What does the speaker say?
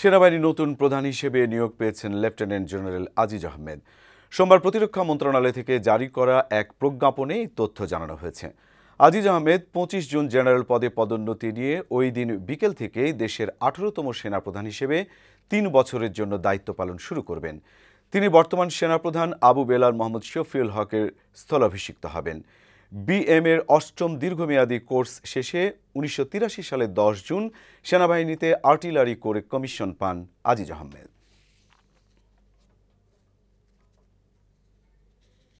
সেনাবাহিনী নতুন প্রধান হিসেবে নিয়োগ পেয়েছেন লেফটেন্যান্ট জেনারেল আজিজ আহমেদ সোমবার প্রতিরক্ষা মন্ত্রণালয় থেকে জারি করা এক প্রজ্ঞাপনে তথ্য জানানো হয়েছে আজিজ আহমেদ পঁচিশ জুন জেনারেল পদে পদোন্নতি নিয়ে ওই দিন বিকেল থেকে দেশের আঠারোতম সেনাপ্রধান হিসেবে তিন বছরের জন্য দায়িত্ব পালন শুরু করবেন তিনি বর্তমান সেনাপ্রধান আবু বেলাল মোহাম্মদ শফিউল হকের স্থলাভিষিক্ত হবেন এর অষ্টম দীর্ঘমেয়াদী কোর্স শেষে উনিশশো সালে দশ জুন সেনাবাহিনীতে আর্টিলারি করে কমিশন পান আজিজ আহমেদ